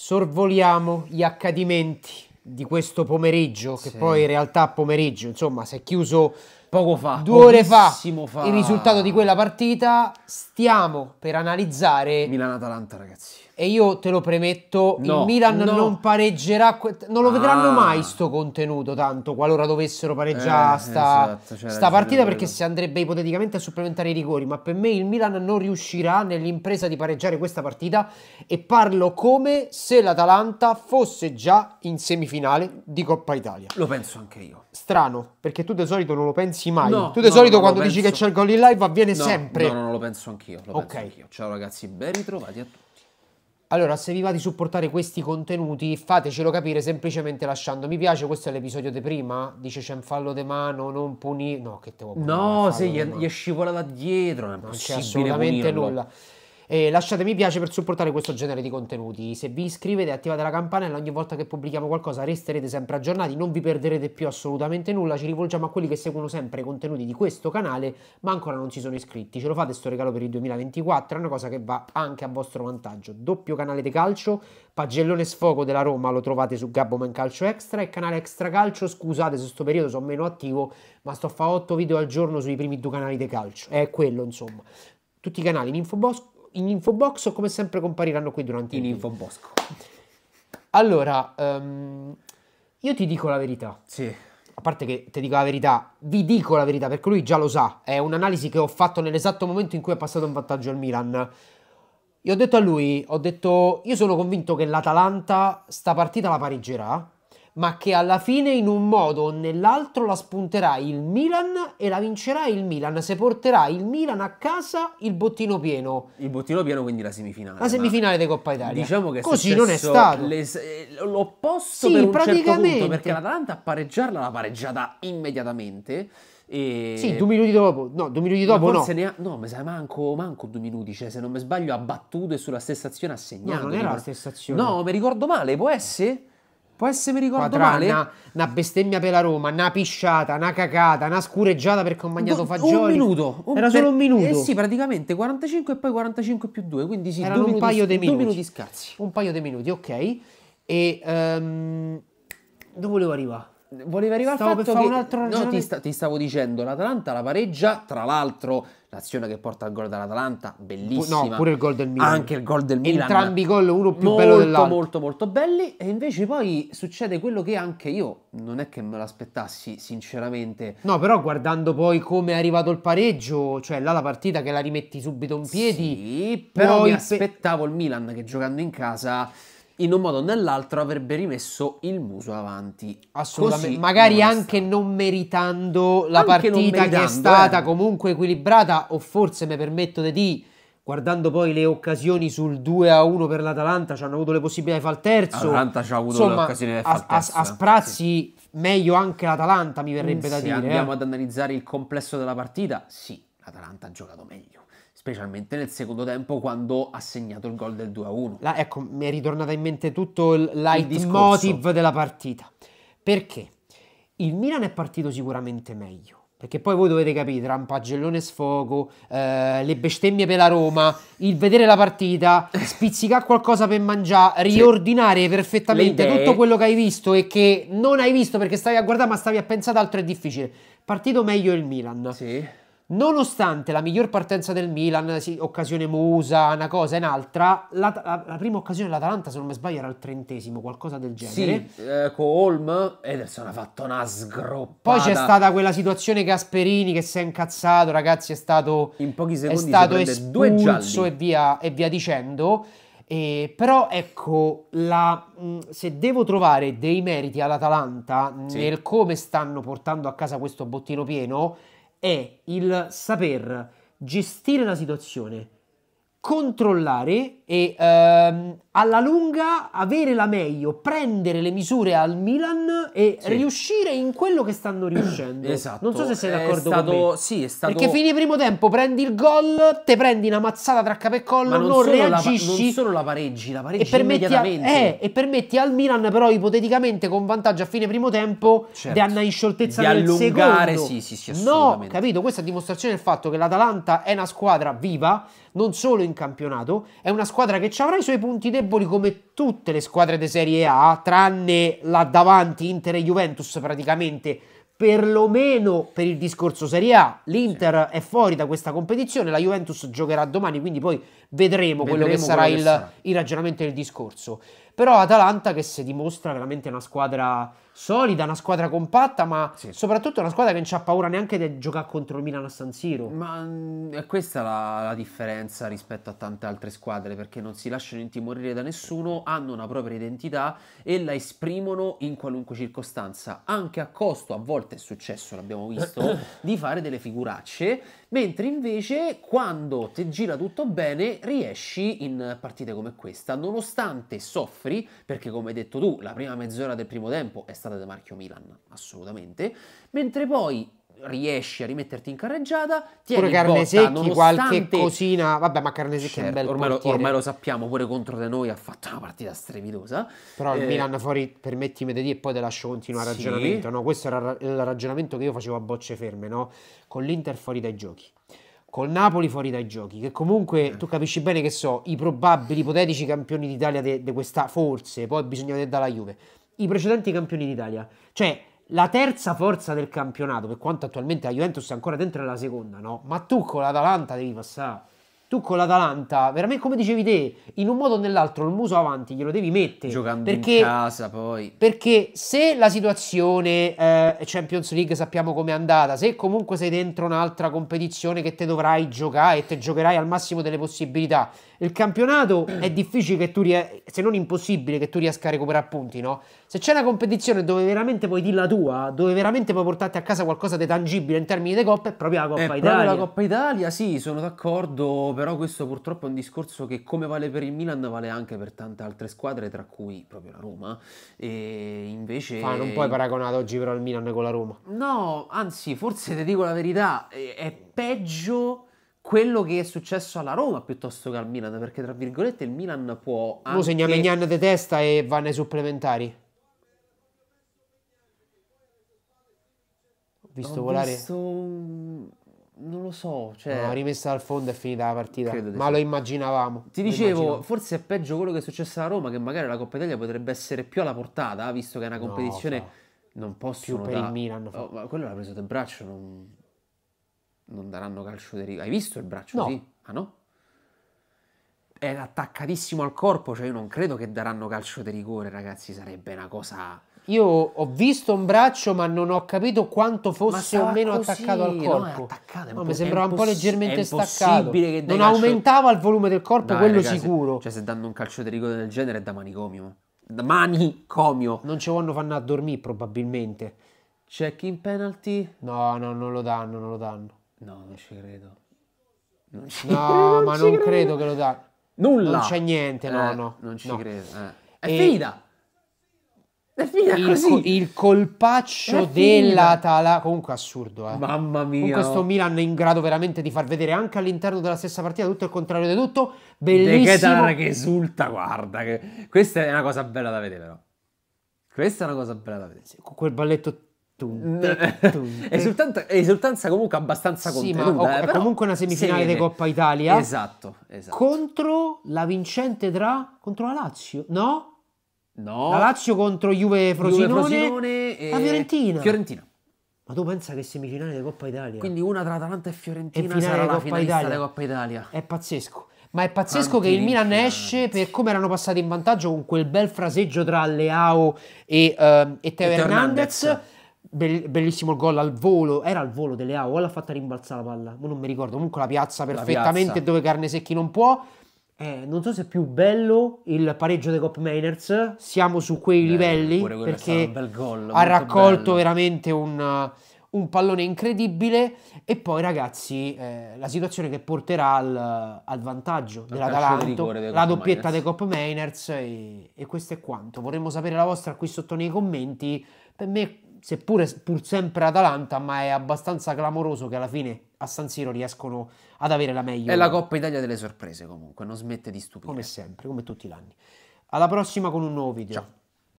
sorvoliamo gli accadimenti di questo pomeriggio, che sì. poi in realtà pomeriggio, insomma, si è chiuso poco fa, due ore fa, fa, il risultato di quella partita. Stiamo per analizzare Milan-Atalanta, ragazzi. E io te lo premetto, no, il Milan no. non pareggerà, non lo ah. vedranno mai sto contenuto tanto, qualora dovessero pareggiare eh, sta, esatto, sta partita perché si andrebbe ipoteticamente a supplementare i rigori, ma per me il Milan non riuscirà nell'impresa di pareggiare questa partita e parlo come se l'Atalanta fosse già in semifinale di Coppa Italia. Lo penso anche io. Strano, perché tu di solito non lo pensi pensi mai. No, tu di no, solito quando dici penso. che c'è il gol in live avviene no, sempre. No, non lo penso anch'io. Lo okay. Anch'io. Ciao ragazzi, ben ritrovati a tutti. Allora, se vi va di supportare questi contenuti, fatecelo capire semplicemente lasciando mi piace. Questo è l'episodio di prima. Dice c'è un fallo di mano, non puni. No, che te vuoi No, se gli, gli è scivolata dietro. Non, non c'è assolutamente punirlo. nulla. E lasciate mi piace per supportare questo genere di contenuti. Se vi iscrivete e attivate la campanella ogni volta che pubblichiamo qualcosa resterete sempre aggiornati, non vi perderete più assolutamente nulla. Ci rivolgiamo a quelli che seguono sempre i contenuti di questo canale ma ancora non si sono iscritti. Ce lo fate sto regalo per il 2024, è una cosa che va anche a vostro vantaggio. Doppio canale di calcio, pagellone sfogo della Roma lo trovate su Gabboman Calcio Extra e canale Extra Calcio, scusate se sto periodo sono meno attivo, ma sto a fare 8 video al giorno sui primi due canali di calcio. È quello, insomma. Tutti i canali in infobox in infobox o come sempre compariranno qui durante in il video? In infobosco. Allora, um, io ti dico la verità. Sì. A parte che ti dico la verità, vi dico la verità perché lui già lo sa. È un'analisi che ho fatto nell'esatto momento in cui è passato un vantaggio al Milan. Io ho detto a lui, ho detto, io sono convinto che l'Atalanta sta partita la pareggerà ma che alla fine in un modo o nell'altro la spunterà il Milan e la vincerà il Milan, se porterà il Milan a casa il bottino pieno. Il bottino pieno quindi la semifinale. La semifinale di Coppa Italia. Diciamo che Così non è stato. Eh, l'opposto sì, per un praticamente. certo punto, perché l'Atalanta a pareggiarla l'ha pareggiata immediatamente. E... Sì, due minuti dopo, no, due minuti dopo no. Ha... no, ma sa manco, manco due minuti, cioè se non mi sbaglio ha battuto e sulla stessa azione ha segnato. No, non era la stessa azione. No, mi ricordo male, può essere? Può essere, mi ricordo Quadrana, male, una bestemmia per la Roma, una pisciata, una cacata, una scureggiata perché ho mangiato fagioli. Un minuto. Un Era per... solo un minuto. Eh sì, praticamente 45 e poi 45 più 2, quindi sì, Erano un paio di minuti. Due minuti scarsi. Un paio di minuti, ok. E um, dove volevo arrivare? volevo arrivare stavo al fatto che... un altro ragionamento. No, ti, sta, ti, stavo dicendo, l'Atalanta la pareggia, tra l'altro l'azione che porta al gol dell'Atalanta, bellissima. No, pure il gol del Milan. Anche il gol del Milan. Entrambi i gol, uno più molto, bello dell'altro. Molto, molto molto belli. E invece poi succede quello che anche io non è che me l'aspettassi, sinceramente. No, però guardando poi come è arrivato il pareggio, cioè là la partita che la rimetti subito in piedi... Sì, però mi aspettavo il Milan che giocando in casa in un modo o nell'altro avrebbe rimesso il muso avanti. Assolutamente, Così magari anche non meritando la anche partita meritando, che è stata eh. comunque equilibrata o forse mi permetto di dire guardando poi le occasioni sul 2 a 1 per l'Atalanta, ci hanno avuto le possibilità di fare il terzo. L'Atalanta ci ha avuto Insomma, le occasioni di fare il terzo. A, a sprazzi, sì. meglio anche l'Atalanta, mi verrebbe mm, da se dire. Se eh. andiamo eh. ad analizzare il complesso della partita, sì, l'Atalanta ha giocato meglio specialmente nel secondo tempo quando ha segnato il gol del 2-1. Là, ecco, mi è ritornata in mente tutto il leitmotiv della partita. Perché? Il Milan è partito sicuramente meglio. Perché poi voi dovete capire, tra un pagellone sfogo, eh, le bestemmie per la Roma, il vedere la partita, spizzicare qualcosa per mangiare, riordinare sì. perfettamente tutto quello che hai visto e che non hai visto perché stavi a guardare ma stavi a pensare altro è difficile. Partito meglio il Milan. Sì Nonostante la miglior partenza del Milan, sì, occasione musa, una cosa e un'altra, la, la, la, prima occasione dell'Atalanta, se non mi sbaglio, era il trentesimo, qualcosa del genere. Sì, eh, con Holm, Ederson ha fatto una sgroppa. Poi c'è stata quella situazione Gasperini che si è incazzato, ragazzi, è stato... In pochi secondi è stato si espulso due gialli. E via, e via dicendo. Eh, però ecco, la, mh, mm, se devo trovare dei meriti all'Atalanta sì. nel come stanno portando a casa questo bottino pieno è il saper gestire la situazione, controllare e ehm, alla lunga avere la meglio, prendere le misure al Milan e sì. riuscire in quello che stanno riuscendo. esatto. Non so se sei d'accordo stato, con me. Sì, è stato... Perché fini primo tempo, prendi il gol, te prendi una mazzata tra capo e collo, non, non reagisci. La, non solo la pareggi, la pareggi e permetti immediatamente. eh, e permetti al Milan però ipoteticamente con vantaggio a fine primo tempo certo. di andare in scioltezza di nel allungare, secondo. Sì, sì, sì, No, capito? Questa è dimostrazione del fatto che l'Atalanta è una squadra viva, non solo in in campionato, è una squadra che avrà i suoi punti deboli come tutte le squadre di Serie A, tranne là davanti Inter e Juventus praticamente, perlomeno per il discorso Serie A. L'Inter sì. è fuori da questa competizione, la Juventus giocherà domani, quindi poi vedremo, vedremo quello che sarà, quello il, sarà il ragionamento e il discorso. Però Atalanta che si dimostra veramente una squadra solida, una squadra compatta, ma sì. soprattutto una squadra che non c'ha paura neanche di giocare contro il Milan a San Siro. Ma mm, è questa la, la differenza rispetto a tante altre squadre, perché non si lasciano intimorire da nessuno, hanno una propria identità e la esprimono in qualunque circostanza, anche a costo, a volte è successo, l'abbiamo visto, di fare delle figuracce, mentre invece quando ti gira tutto bene riesci in partite come questa, nonostante soffri free, perché come hai detto tu, la prima mezz'ora del primo tempo è stata da marchio Milan, assolutamente, mentre poi riesci a rimetterti in carreggiata, tieni pure carne botta, secchi, nonostante... qualche cosina, vabbè, ma carne secchi certo, è un certo, bel ormai lo, ormai lo sappiamo, pure contro di noi ha fatto una partita strepitosa. Però eh... il Milan fuori, permettimi di dire, e poi te lascio continuare il sì. ragionamento, no? Questo era il ragionamento che io facevo a bocce ferme, no? Con l'Inter fuori dai giochi col Napoli fuori dai giochi, che comunque mm. tu capisci bene che so i probabili ipotetici campioni d'Italia di questa forse, poi bisogna vedere dalla Juve, i precedenti campioni d'Italia, cioè la terza forza del campionato, per quanto attualmente la Juventus è ancora dentro la seconda, no? Ma tu con l'Atalanta devi passare tu con l'Atalanta, veramente come dicevi te, in un modo o nell'altro il muso avanti glielo devi mettere. Giocando perché, in casa poi. Perché se la situazione eh, Champions League sappiamo com'è andata, se comunque sei dentro un'altra competizione che te dovrai giocare e te giocherai al massimo delle possibilità, il campionato è difficile che tu ries- se non impossibile che tu riesca a recuperare punti, no? Se c'è una competizione dove veramente puoi dire la tua, dove veramente puoi portarti a casa qualcosa di tangibile in termini di coppa, è proprio la Coppa è Italia. Proprio la Coppa Italia, sì, sono d'accordo però questo purtroppo è un discorso che come vale per il Milan vale anche per tante altre squadre, tra cui proprio la Roma. E invece... Ma non puoi paragonare oggi però il Milan con la Roma. No, anzi, forse ti dico la verità, è peggio quello che è successo alla Roma piuttosto che al Milan, perché tra virgolette il Milan può... Anche... Lo segna Mignan di testa e va nei supplementari. Visto ho volare. Visto non lo so, cioè... No, ah, rimessa al fondo è finita la partita, ma sì. lo immaginavamo. Ti lo dicevo, immaginavo. forse è peggio quello che è successo a Roma, che magari la Coppa Italia potrebbe essere più alla portata, visto che è una competizione... No, non posso... Più per da... il Milan. Oh, ma quello l'ha preso del braccio, non... non daranno calcio di riga. Hai visto il braccio? No. Sì. Ah no? Era attaccatissimo al corpo, cioè io non credo che daranno calcio di rigore, ragazzi, sarebbe una cosa io ho visto un braccio, ma non ho capito quanto fosse o meno così, attaccato al corpo. Attaccato, no, mi sembrava un po' leggermente staccato. Che non aumentava il volume del corpo, Dai, eh, quello ragazzi, sicuro. cioè, se danno un calcio di rigore del genere è da manicomio. Da manicomio. Non ci vanno fanno a dormire, probabilmente. Check in penalty? No, no, non lo danno, non lo danno. No, non ci credo. Non ci no, credo, ma non credo. credo. che lo danno. Nulla. Non c'è niente, eh, no, no. Non ci no. credo. Eh. È e... finita. Il, il, colpaccio dell'Atala comunque assurdo eh. mamma mia con questo Milan è in grado veramente di far vedere anche all'interno della stessa partita tutto il contrario di tutto bellissimo De che esulta guarda che... questa è una cosa bella da vedere però questa è una cosa bella da vedere sì, con quel balletto Esultanza, comunque abbastanza sì, contenuta eh, comunque una semifinale di Coppa Italia esatto, esatto contro la vincente tra contro la Lazio no? No. La Lazio contro Juve Frosinone, Juve Frosinone e la Fiorentina. Fiorentina. Ma tu pensa che semifinale di Coppa Italia? Quindi una tra Atalanta e Fiorentina e sarà Coppa la Italia. Coppa Italia. È pazzesco. Ma è pazzesco Tanti che il Milan esce per come erano passati in vantaggio con quel bel fraseggio tra Leao e, uh, e Teo Hernandez. Be- bellissimo il gol al volo, era al volo di Leao, o l'ha fatta rimbalzare la palla, non mi ricordo, comunque la piazza perfettamente la piazza. dove Carnesecchi non può. Eh, non so se è più bello il pareggio dei Cop Mainers, siamo su quei bello, livelli perché goal, ha raccolto bello. veramente un, un, pallone incredibile e poi ragazzi eh, la situazione che porterà al, al vantaggio dell'Atalanto, dei la doppietta dei Cop Mainers e, e questo è quanto. Vorremmo sapere la vostra qui sotto nei commenti, per me seppure pur sempre Atalanta, ma è abbastanza clamoroso che alla fine a San Siro riescono ad avere la meglio. È la Coppa Italia delle sorprese comunque, non smette di stupire. Come sempre, come tutti gli anni. Alla prossima con un nuovo video. Ciao.